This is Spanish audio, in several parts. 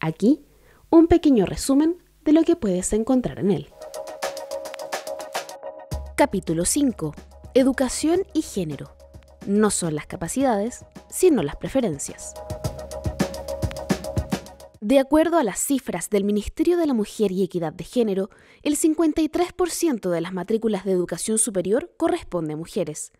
Aquí, un pequeño resumen de lo que puedes encontrar en él. Capítulo 5. Educación y género. No son las capacidades, sino las preferencias. De acuerdo a las cifras del Ministerio de la Mujer y Equidad de Género, el 53% de las matrículas de educación superior corresponde a mujeres.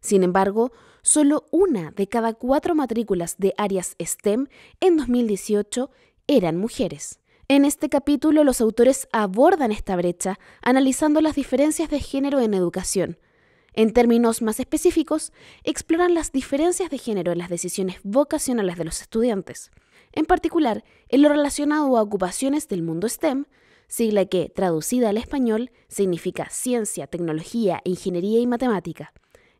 Sin embargo, solo una de cada cuatro matrículas de áreas STEM en 2018 eran mujeres. En este capítulo los autores abordan esta brecha analizando las diferencias de género en educación. En términos más específicos, exploran las diferencias de género en las decisiones vocacionales de los estudiantes, en particular en lo relacionado a ocupaciones del mundo STEM, sigla que, traducida al español, significa ciencia, tecnología, ingeniería y matemática.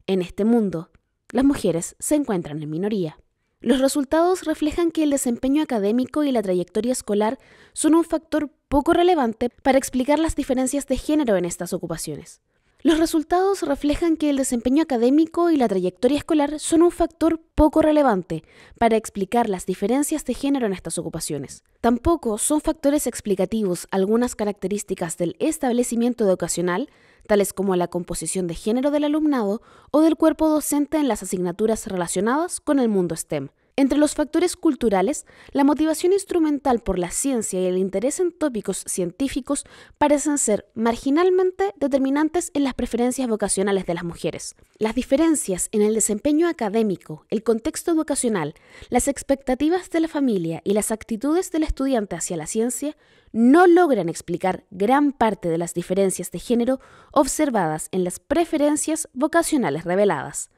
En este mundo, las mujeres se encuentran en minoría. Los resultados reflejan que el desempeño académico y la trayectoria escolar son un factor poco relevante para explicar las diferencias de género en estas ocupaciones. Los resultados reflejan que el desempeño académico y la trayectoria escolar son un factor poco relevante para explicar las diferencias de género en estas ocupaciones. Tampoco son factores explicativos algunas características del establecimiento educacional, tales como la composición de género del alumnado o del cuerpo docente en las asignaturas relacionadas con el mundo STEM. Entre los factores culturales, la motivación instrumental por la ciencia y el interés en tópicos científicos parecen ser marginalmente determinantes en las preferencias vocacionales de las mujeres. Las diferencias en el desempeño académico, el contexto educacional, las expectativas de la familia y las actitudes del estudiante hacia la ciencia no logran explicar gran parte de las diferencias de género observadas en las preferencias vocacionales reveladas.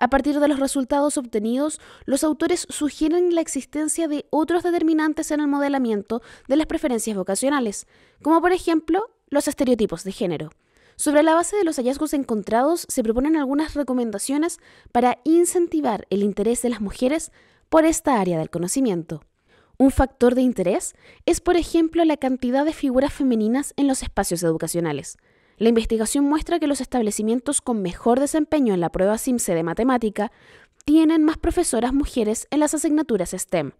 A partir de los resultados obtenidos, los autores sugieren la existencia de otros determinantes en el modelamiento de las preferencias vocacionales, como por ejemplo los estereotipos de género. Sobre la base de los hallazgos encontrados, se proponen algunas recomendaciones para incentivar el interés de las mujeres por esta área del conocimiento. Un factor de interés es, por ejemplo, la cantidad de figuras femeninas en los espacios educacionales. La investigación muestra que los establecimientos con mejor desempeño en la prueba SIMSE de matemática tienen más profesoras mujeres en las asignaturas STEM.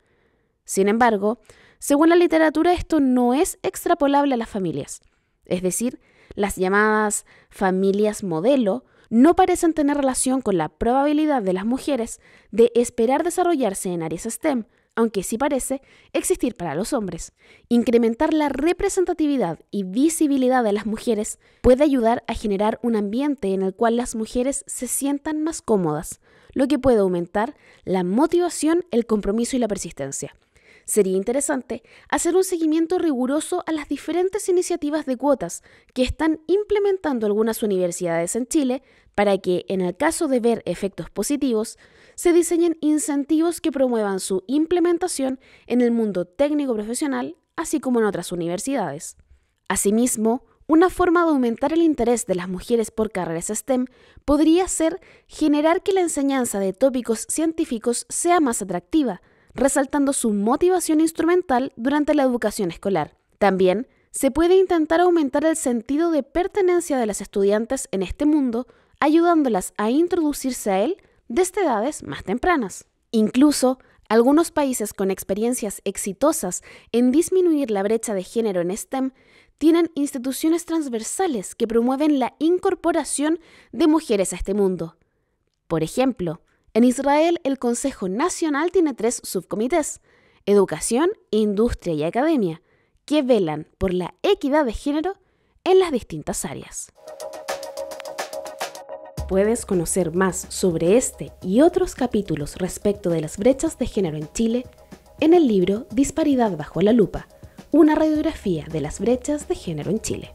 Sin embargo, según la literatura esto no es extrapolable a las familias. Es decir, las llamadas familias modelo no parecen tener relación con la probabilidad de las mujeres de esperar desarrollarse en áreas STEM aunque sí parece, existir para los hombres. Incrementar la representatividad y visibilidad de las mujeres puede ayudar a generar un ambiente en el cual las mujeres se sientan más cómodas, lo que puede aumentar la motivación, el compromiso y la persistencia. Sería interesante hacer un seguimiento riguroso a las diferentes iniciativas de cuotas que están implementando algunas universidades en Chile para que, en el caso de ver efectos positivos, se diseñen incentivos que promuevan su implementación en el mundo técnico profesional, así como en otras universidades. Asimismo, una forma de aumentar el interés de las mujeres por carreras STEM podría ser generar que la enseñanza de tópicos científicos sea más atractiva, resaltando su motivación instrumental durante la educación escolar. También se puede intentar aumentar el sentido de pertenencia de las estudiantes en este mundo, ayudándolas a introducirse a él desde edades más tempranas. Incluso, algunos países con experiencias exitosas en disminuir la brecha de género en STEM tienen instituciones transversales que promueven la incorporación de mujeres a este mundo. Por ejemplo, en Israel el Consejo Nacional tiene tres subcomités, Educación, Industria y Academia, que velan por la equidad de género en las distintas áreas puedes conocer más sobre este y otros capítulos respecto de las brechas de género en Chile en el libro Disparidad bajo la lupa, una radiografía de las brechas de género en Chile.